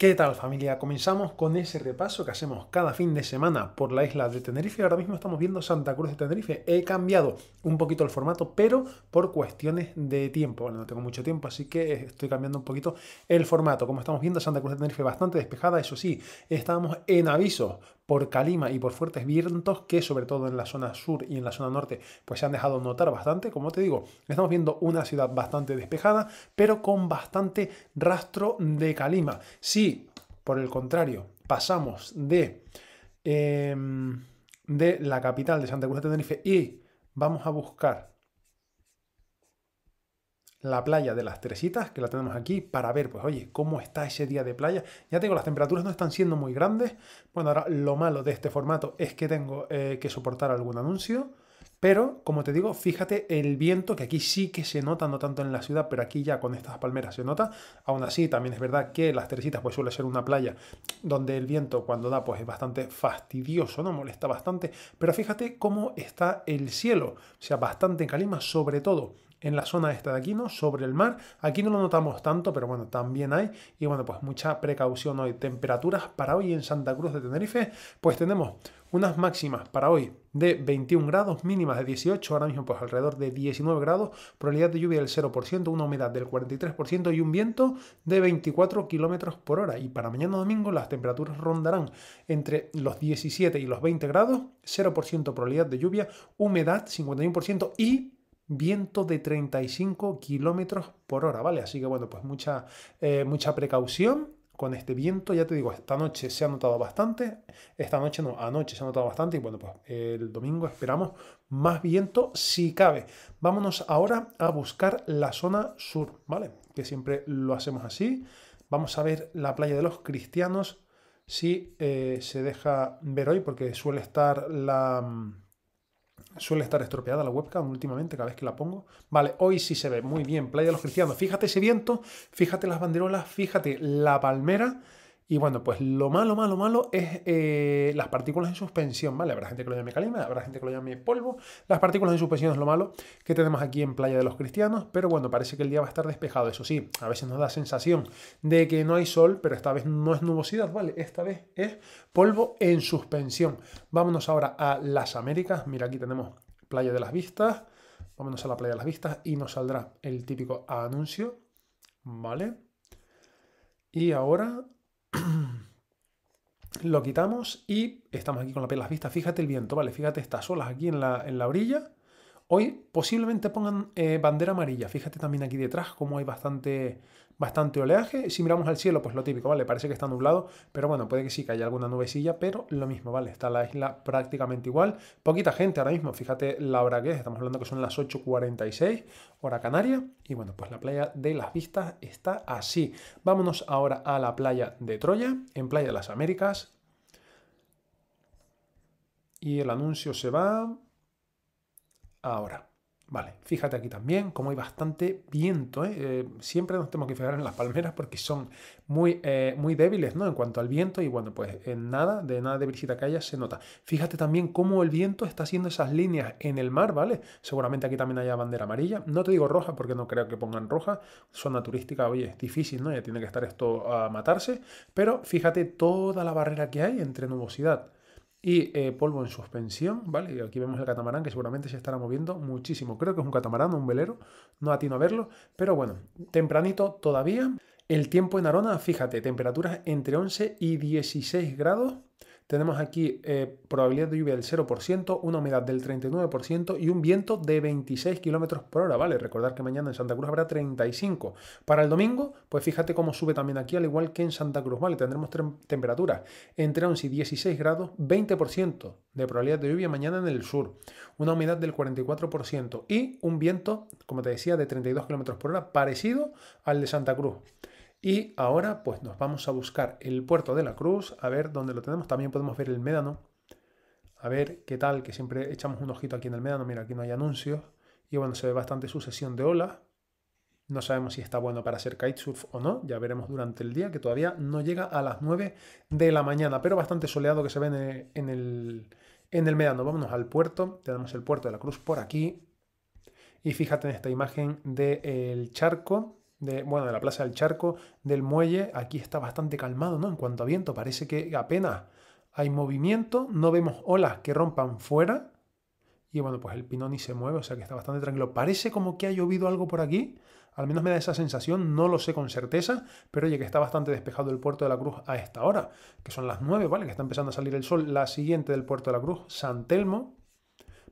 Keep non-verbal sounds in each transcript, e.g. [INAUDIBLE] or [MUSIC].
¿Qué tal familia? Comenzamos con ese repaso que hacemos cada fin de semana por la isla de Tenerife. Ahora mismo estamos viendo Santa Cruz de Tenerife. He cambiado un poquito el formato, pero por cuestiones de tiempo. no tengo mucho tiempo, así que estoy cambiando un poquito el formato. Como estamos viendo, Santa Cruz de Tenerife bastante despejada. Eso sí, estábamos en aviso por calima y por fuertes vientos que sobre todo en la zona sur y en la zona norte pues se han dejado notar bastante. Como te digo, estamos viendo una ciudad bastante despejada, pero con bastante rastro de calima. Si, por el contrario, pasamos de, em, de la capital de Santa Cruz de Tenerife y vamos a buscar la playa de las Tresitas, que la tenemos aquí, para ver, pues oye, cómo está ese día de playa. Ya tengo, las temperaturas no están siendo muy grandes. Bueno, ahora lo malo de este formato es que tengo eh, que soportar algún anuncio. Pero, como te digo, fíjate el viento, que aquí sí que se nota, no tanto en la ciudad, pero aquí ya con estas palmeras se nota. Aún así, también es verdad que Las tresitas pues, suele ser una playa donde el viento cuando da pues es bastante fastidioso, ¿no? Molesta bastante. Pero fíjate cómo está el cielo, o sea, bastante en calima, sobre todo en la zona esta de ¿no? sobre el mar. Aquí no lo notamos tanto, pero bueno, también hay. Y bueno, pues mucha precaución hoy. Temperaturas para hoy en Santa Cruz de Tenerife, pues tenemos unas máximas para hoy de 21 grados, mínimas de 18, ahora mismo pues alrededor de 19 grados, probabilidad de lluvia del 0%, una humedad del 43% y un viento de 24 kilómetros por hora. Y para mañana domingo las temperaturas rondarán entre los 17 y los 20 grados, 0% probabilidad de lluvia, humedad 51% y viento de 35 kilómetros por hora, ¿vale? Así que bueno, pues mucha, eh, mucha precaución con este viento. Ya te digo, esta noche se ha notado bastante. Esta noche no, anoche se ha notado bastante. Y bueno, pues el domingo esperamos más viento si cabe. Vámonos ahora a buscar la zona sur, ¿vale? Que siempre lo hacemos así. Vamos a ver la playa de los cristianos si eh, se deja ver hoy, porque suele estar la mm, Suele estar estropeada la webcam últimamente cada vez que la pongo. Vale, hoy sí se ve muy bien. Playa de los Cristianos. Fíjate ese viento, fíjate las banderolas, fíjate la palmera. Y bueno, pues lo malo, malo, malo es eh, las partículas en suspensión, ¿vale? Habrá gente que lo llame calima, habrá gente que lo llame polvo. Las partículas en suspensión es lo malo que tenemos aquí en Playa de los Cristianos, pero bueno, parece que el día va a estar despejado. Eso sí, a veces nos da sensación de que no hay sol, pero esta vez no es nubosidad, ¿vale? Esta vez es polvo en suspensión. Vámonos ahora a las Américas. Mira, aquí tenemos Playa de las Vistas. Vámonos a la Playa de las Vistas y nos saldrá el típico anuncio, ¿vale? Y ahora [CLEARS THROAT] lo quitamos y estamos aquí con la las vistas. Fíjate el viento, ¿vale? Fíjate estas olas aquí en la, en la orilla. Hoy posiblemente pongan eh, bandera amarilla. Fíjate también aquí detrás cómo hay bastante, bastante oleaje. Si miramos al cielo, pues lo típico, ¿vale? Parece que está nublado, pero bueno, puede que sí que haya alguna nubecilla, pero lo mismo, ¿vale? Está la isla prácticamente igual. Poquita gente ahora mismo, fíjate la hora que es, estamos hablando que son las 8.46, hora canaria. Y bueno, pues la playa de las vistas está así. Vámonos ahora a la playa de Troya, en Playa de las Américas. Y el anuncio se va ahora. Vale, fíjate aquí también cómo hay bastante viento. ¿eh? ¿eh? siempre nos tenemos que fijar en las palmeras porque son muy, eh, muy débiles ¿no? en cuanto al viento y bueno, pues en nada, de nada de visita que haya se nota. Fíjate también cómo el viento está haciendo esas líneas en el mar, ¿vale? Seguramente aquí también haya bandera amarilla. No te digo roja porque no creo que pongan roja. Zona turística, oye, es difícil, ¿no? Ya eh, tiene que estar esto a matarse. Pero fíjate toda la barrera que hay entre nubosidad y eh, polvo en suspensión, ¿vale? Y aquí vemos el catamarán que seguramente se estará moviendo muchísimo. Creo que es un catamarán, un velero, no atino a verlo, pero bueno, tempranito todavía. El tiempo en Arona, fíjate, temperaturas entre 11 y 16 grados. Tenemos aquí eh, probabilidad de lluvia del 0%, una humedad del 39% y un viento de 26 km por hora, ¿vale? Recordar que mañana en Santa Cruz habrá 35. Para el domingo, pues fíjate cómo sube también aquí, al igual que en Santa Cruz, ¿vale? Tendremos temperaturas entre 11 y 16 grados, 20% de probabilidad de lluvia mañana en el sur, una humedad del 44% y un viento, como te decía, de 32 km por hora, parecido al de Santa Cruz. Y ahora pues nos vamos a buscar el puerto de la Cruz, a ver dónde lo tenemos. También podemos ver el médano. A ver qué tal, que siempre echamos un ojito aquí en el médano. Mira, aquí no hay anuncios. Y bueno, se ve bastante sucesión de olas. No sabemos si está bueno para hacer kitesurf o no, ya veremos durante el día, que todavía no llega a las 9 de la mañana, pero bastante soleado que se ve en el, en el, Vámonos al puerto, tenemos el puerto de la Cruz por aquí. Y fíjate en esta imagen del charco, de, bueno, de la Plaza del Charco, del muelle, aquí está bastante calmado, ¿no? En cuanto a viento, parece que apenas hay movimiento, no vemos olas que rompan fuera. Y bueno, pues el pinón ni se mueve, o sea que está bastante tranquilo. Parece como que ha llovido algo por aquí. Al menos me da esa sensación, no lo sé con certeza, pero oye, que está bastante despejado el puerto de la Cruz a esta hora, que son las 9, ¿vale? Que está empezando a salir el sol. La siguiente del puerto de la Cruz, San Telmo,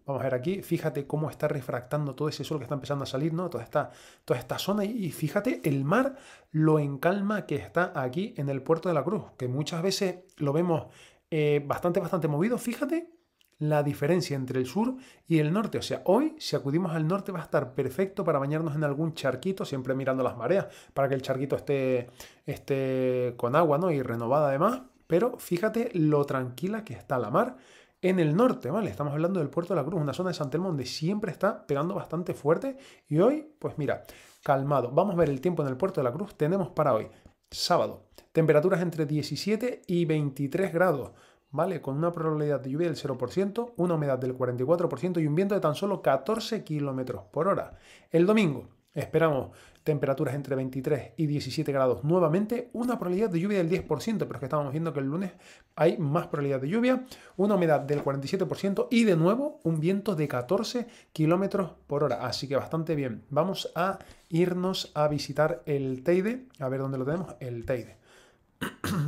Vamos a ver aquí, fíjate cómo está refractando todo ese sol que está empezando a salir, ¿no? Toda esta, toda esta zona y fíjate el mar lo en calma que está aquí en el puerto de la Cruz, que muchas veces lo vemos eh, bastante, bastante movido, fíjate la diferencia entre el sur y el norte. O sea, hoy si acudimos al norte va a estar perfecto para bañarnos en algún charquito, siempre mirando las mareas, para que el charquito esté, esté con agua ¿no? y renovada además. Pero fíjate lo tranquila que está la mar en el norte, ¿vale? Estamos hablando del puerto de la Cruz, una zona de San Telmo donde siempre está pegando bastante fuerte y hoy, pues mira, calmado. Vamos a ver el tiempo en el puerto de la Cruz. Tenemos para hoy, sábado, temperaturas entre 17 y 23 grados. ¿vale? Con una probabilidad de lluvia del 0%, una humedad del 44% y un viento de tan solo 14 km por hora. El domingo, Esperamos temperaturas entre 23 y 17 grados. Nuevamente, una probabilidad de lluvia del 10%, pero es que estamos viendo que el lunes hay más probabilidad de lluvia, una humedad del 47% y de nuevo un viento de 14 kilómetros por hora. Así que bastante bien. Vamos a irnos a visitar el Teide. A ver dónde lo tenemos. El Teide.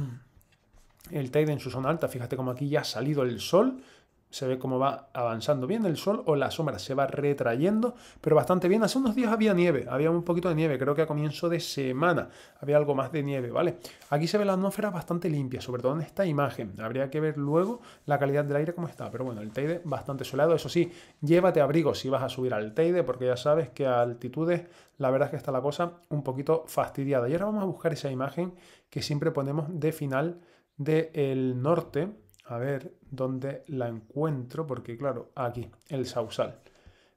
[CLEARS THROAT] el Teide en su zona alta. Fíjate como aquí ya ha salido el sol se ve cómo va avanzando bien el sol o la sombra se va retrayendo, pero bastante bien. Hace unos días había nieve, había un poquito de nieve, creo que a comienzo de semana había algo más de nieve, ¿vale? Aquí se ve la atmósfera bastante limpia, sobre todo en esta imagen. Habría que ver luego la calidad del aire cómo está, pero bueno, el Teide bastante soleado. Eso sí, llévate abrigo si vas a subir al Teide, porque ya sabes que a altitudes la verdad es que está la cosa un poquito fastidiada. Y ahora vamos a buscar esa imagen que siempre ponemos de final del norte a ver dónde la encuentro, porque claro, aquí, el Sausal.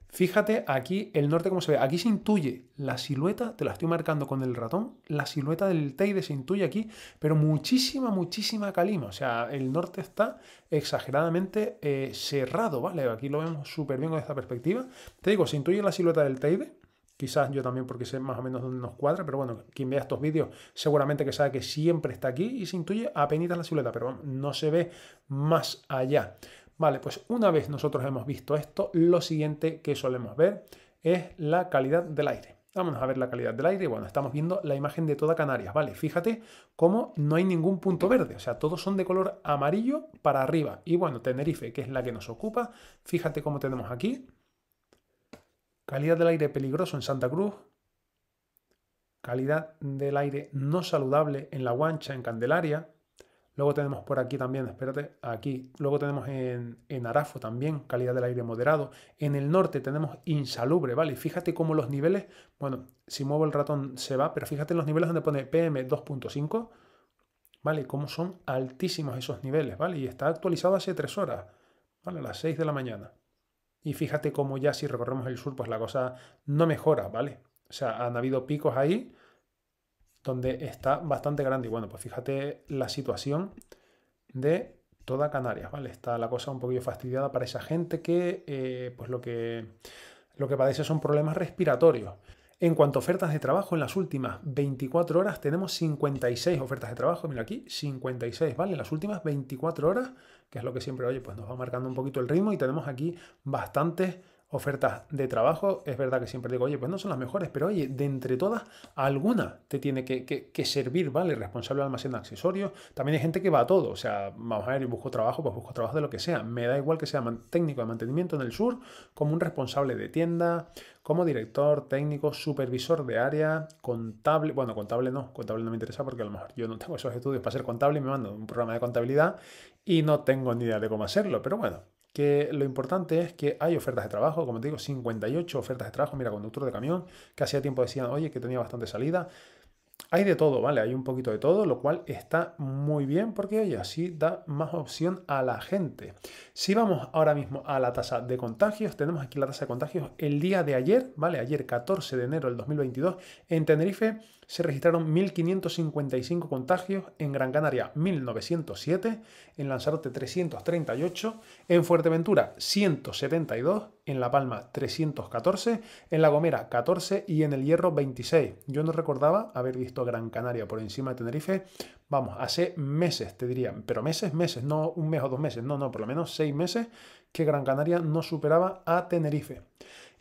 Fíjate aquí el norte cómo se ve. Aquí se intuye la silueta, te la estoy marcando con el ratón, la silueta del Teide se intuye aquí, pero muchísima, muchísima calima. O sea, el norte está exageradamente eh, cerrado, ¿vale? Aquí lo vemos súper bien con esta perspectiva. Te digo, se intuye la silueta del Teide, Quizás yo también porque sé más o menos dónde nos cuadra, pero bueno, quien vea estos vídeos seguramente que sabe que siempre está aquí y se intuye apenas la silueta, pero no se ve más allá. Vale, pues una vez nosotros hemos visto esto, lo siguiente que solemos ver es la calidad del aire. vamos a ver la calidad del aire. Bueno, estamos viendo la imagen de toda Canarias, ¿vale? Fíjate cómo no hay ningún punto verde, o sea, todos son de color amarillo para arriba. Y bueno, Tenerife, que es la que nos ocupa, fíjate cómo tenemos aquí Calidad del aire peligroso en Santa Cruz. Calidad del aire no saludable en La Guancha, en Candelaria. Luego tenemos por aquí también, espérate, aquí. Luego tenemos en, Arafo también calidad del aire moderado. En el norte tenemos insalubre, ¿vale? Fíjate cómo los niveles, bueno, si muevo el ratón se va, pero fíjate en los niveles donde pone PM 2.5, ¿vale? Cómo son altísimos esos niveles, ¿vale? Y está actualizado hace tres horas, ¿vale? A las 6 de la mañana. Y fíjate cómo ya si recorremos el sur, pues la cosa no mejora, ¿vale? O sea, han habido picos ahí donde está bastante grande. Y bueno, pues fíjate la situación de toda Canarias, ¿vale? Está la cosa un poquillo fastidiada para esa gente que, eh, pues lo que, lo que padece son problemas respiratorios. En cuanto a ofertas de trabajo, en las últimas 24 horas tenemos 56 ofertas de trabajo. Mira aquí, 56, ¿vale? En las últimas 24 horas, que es lo que siempre, oye, pues nos va marcando un poquito el ritmo y tenemos aquí bastantes ofertas de trabajo, es verdad que siempre digo, oye, pues no son las mejores, pero oye, de entre todas, alguna te tiene que, que, que servir, ¿vale? Responsable de almacén de accesorios. También hay gente que va a todo, o sea, vamos a ver, busco trabajo, pues busco trabajo de lo que sea. Me da igual que sea técnico de mantenimiento en el sur, como un responsable de tienda, como director técnico, supervisor de área, contable, bueno, contable no, contable no me interesa porque a lo mejor yo no tengo esos estudios para ser contable y me mando un programa de contabilidad y no tengo ni idea de cómo hacerlo, pero bueno, que lo importante es que hay ofertas de trabajo, como te digo, 58 ofertas de trabajo, mira, conductor de camión, que hacía tiempo decían, oye, que tenía bastante salida. Hay de todo, ¿vale? Hay un poquito de todo, lo cual está muy bien porque, hoy así da más opción a la gente. Si vamos ahora mismo a la tasa de contagios, tenemos aquí la tasa de contagios el día de ayer, ¿vale? Ayer, 14 de enero del 2022, en Tenerife se registraron 1.555 contagios en Gran Canaria, 1.907, en Lanzarote 338, en Fuerteventura 172, en La Palma 314, en La Gomera 14 y en El Hierro 26. Yo no recordaba haber visto Gran Canaria por encima de Tenerife, vamos, hace meses te dirían, pero meses, meses, no un mes o dos meses, no, no, por lo menos seis meses que Gran Canaria no superaba a Tenerife.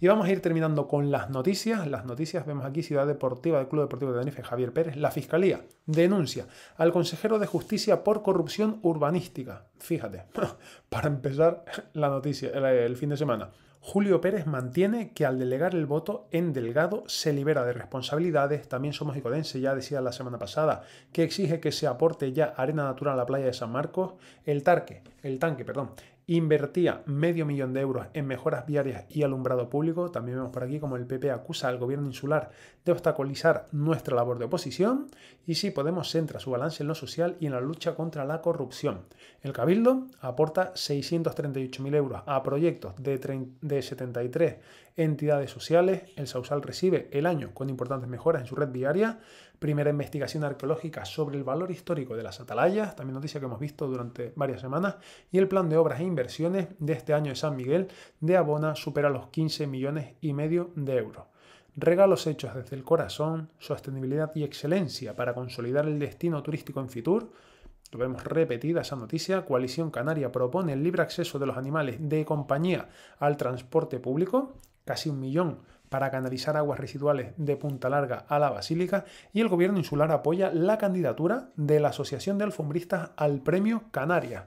Y vamos a ir terminando con las noticias. Las noticias vemos aquí Ciudad Deportiva del Club Deportivo de Tenerife, Javier Pérez. La Fiscalía denuncia al consejero de Justicia por corrupción urbanística. Fíjate, [LAUGHS] para empezar la noticia, el fin de semana. Julio Pérez mantiene que al delegar el voto en Delgado se libera de responsabilidades. También somos icodense, ya decía la semana pasada, que exige que se aporte ya arena natural a la playa de San Marcos. El, tarque, el tanque perdón, invertía medio millón de euros en mejoras viarias y alumbrado público. También vemos por aquí como el PP acusa al gobierno insular de obstaculizar nuestra labor de oposición y si Podemos centra su balance en lo social y en la lucha contra la corrupción. El Cabildo aporta 638.000 euros a proyectos de, de 73 entidades sociales. El Sausal recibe el año con importantes mejoras en su red diaria. Primera investigación arqueológica sobre el valor histórico de las atalayas, también noticia que hemos visto durante varias semanas. Y el plan de obras e inversiones de este año de San Miguel de Abona supera los 15 millones y medio de euros. Regalos hechos desde el corazón, sostenibilidad y excelencia para consolidar el destino turístico en Fitur. Lo vemos repetida esa noticia. Coalición Canaria propone el libre acceso de los animales de compañía al transporte público casi un millón para canalizar aguas residuales de Punta Larga a la Basílica y el gobierno insular apoya la candidatura de la Asociación de Alfombristas al Premio Canarias.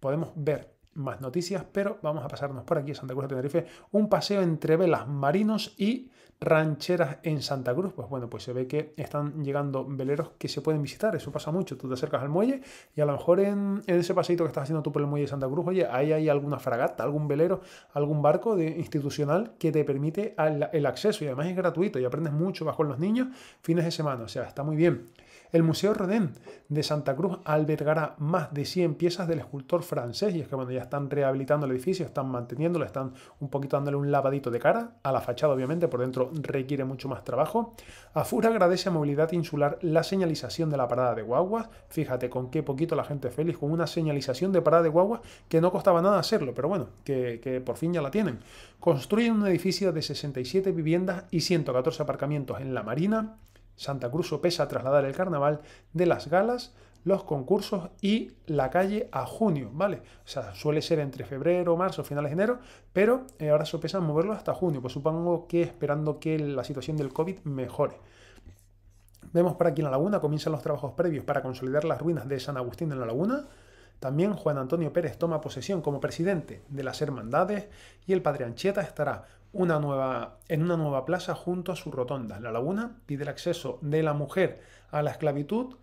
Podemos ver más noticias, pero vamos a pasarnos por aquí Santa Cruz de Tenerife, un paseo entre velas, marinos y rancheras en Santa Cruz. Pues bueno, pues se ve que están llegando veleros que se pueden visitar, eso pasa mucho, tú te acercas al muelle y a lo mejor en, ese pasito que estás haciendo tú por el muelle de Santa Cruz, oye, ahí hay alguna fragata, algún velero, algún barco de, institucional que te permite el acceso y además es gratuito y aprendes mucho bajo los niños fines de semana, o sea, está muy bien. El Museo Rodin de Santa Cruz albergará más de 100 piezas del escultor francés y es que bueno, ya están rehabilitando el edificio, están manteniéndolo, están un poquito dándole un lavadito de cara a la fachada, obviamente, por dentro requiere mucho más trabajo. AFUR agradece a Movilidad Insular la señalización de la parada de guaguas. Fíjate con qué poquito la gente feliz con una señalización de parada de guaguas que no costaba nada hacerlo, pero bueno, que, por fin ya la tienen. Construyen un edificio de 67 viviendas y 114 aparcamientos en la Marina. Santa Cruz pesa trasladar el carnaval de las galas los concursos y la calle a junio, ¿vale? O sea, suele ser entre febrero, marzo, finales de enero, pero eh, ahora se a moverlo hasta junio, pues supongo que esperando que la situación del COVID mejore. Vemos por aquí en la laguna, comienzan los trabajos previos para consolidar las ruinas de San Agustín en la laguna. También Juan Antonio Pérez toma posesión como presidente de las hermandades y el padre Ancheta estará una nueva, en una nueva plaza junto a su rotonda. La laguna pide el acceso de la mujer a la esclavitud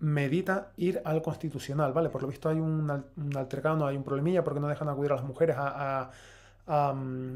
medita ir al constitucional, ¿vale? Por lo visto hay un, altercado, hay un problemilla porque no dejan acudir a las mujeres mm,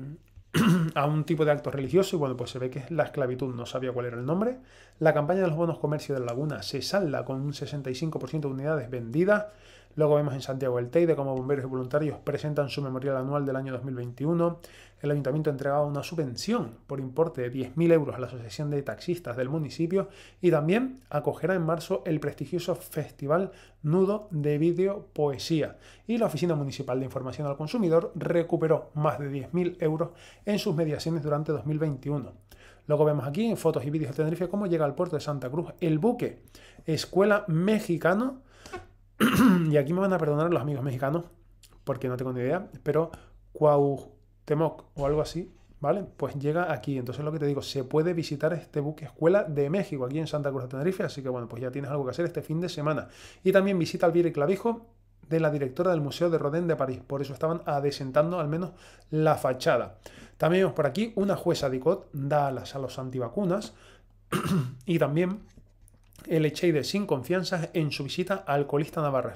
[CLEARS THROAT] a, un tipo de acto religioso y bueno, pues se ve que es la esclavitud, no sabía cuál era el nombre. La campaña de los bonos comercio de la laguna se salda con un 65% de unidades vendidas. Luego vemos en Santiago del Teide cómo bomberos y voluntarios presentan su memorial anual del año 2021. El ayuntamiento entregado una subvención por importe de 10.000 euros a la Asociación de Taxistas del municipio y también acogerá en marzo el prestigioso Festival Nudo de Video Poesía. Y la Oficina Municipal de Información al Consumidor recuperó más de 10.000 euros en sus mediaciones durante 2021. Luego vemos aquí en fotos y vídeos de Tenerife cómo llega al puerto de Santa Cruz el buque Escuela Mexicano [CLEARS THROAT] y aquí me van a perdonar los amigos mexicanos, porque no tengo ni idea, pero Cuauhtémoc o algo así, ¿vale? Pues llega aquí. Entonces lo que te digo, se puede visitar este buque escuela de México, aquí en Santa Cruz de Tenerife, así que bueno, pues ya tienes algo que hacer este fin de semana. Y también visita al Viri Clavijo de la directora del Museo de Rodin de París. Por eso estaban adesentando al menos la fachada. También vemos por aquí una jueza de ICOD, da alas a los antivacunas [CLEARS THROAT] y también el Echeide sin confianza en su visita al colista navarro.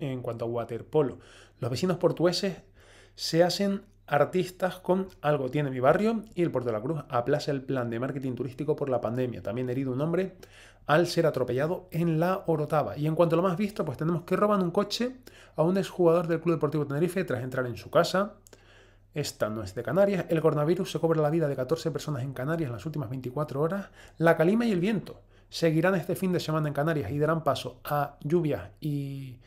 en cuanto a waterpolo. Los vecinos portugueses se hacen artistas con Algo tiene mi barrio y el Puerto de la Cruz aplaza el plan de marketing turístico por la pandemia. También herido un hombre al ser atropellado en la Orotava. Y en cuanto a lo más visto, pues tenemos que roban un coche a un exjugador del Club Deportivo Tenerife tras entrar en su casa. Esta no es de Canarias. El coronavirus se cobra la vida de 14 personas en Canarias en las últimas 24 horas. La calima y el viento seguirán este fin de semana en Canarias y darán paso a lluvias y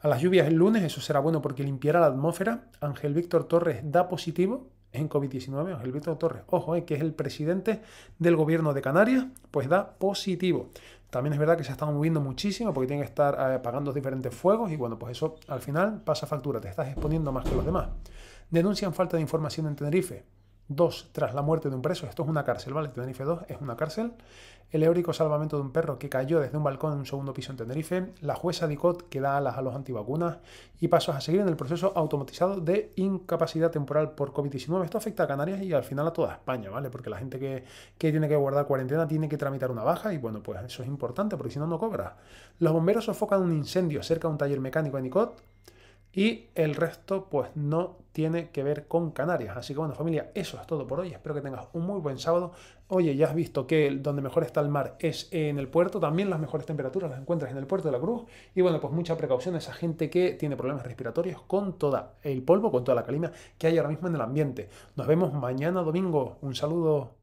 a las lluvias el lunes. Eso será bueno porque limpiará la atmósfera. Ángel Víctor Torres da positivo en COVID-19. Ángel Víctor Torres, ojo, eh, que es el presidente del gobierno de Canarias, pues da positivo. También es verdad que se están moviendo muchísimo porque tienen que estar eh, apagando diferentes fuegos y bueno, pues eso al final pasa factura, te estás exponiendo más que los demás. Denuncian falta de información en Tenerife. 2. Tras la muerte de un preso. Esto es una cárcel, ¿vale? Tenerife 2 es una cárcel. El eórico salvamento de un perro que cayó desde un balcón en un segundo piso en Tenerife. La jueza Dicot que da alas a los antivacunas. Y pasos a seguir en el proceso automatizado de incapacidad temporal por COVID-19. Esto afecta a Canarias y al final a toda España, ¿vale? Porque la gente que, tiene que guardar cuarentena tiene que tramitar una baja y bueno, pues eso es importante porque si no, no cobra. Los bomberos sofocan un incendio cerca de un taller mecánico en Icot y el resto pues no tiene que ver con Canarias. Así que bueno familia, eso es todo por hoy. Espero que tengas un muy buen sábado. Oye, ya has visto que donde mejor está el mar es en el puerto. También las mejores temperaturas las encuentras en el puerto de la Cruz. Y bueno, pues mucha precaución a esa gente que tiene problemas respiratorios con todo el polvo, con toda la calima que hay ahora mismo en el ambiente. Nos vemos mañana domingo. Un saludo.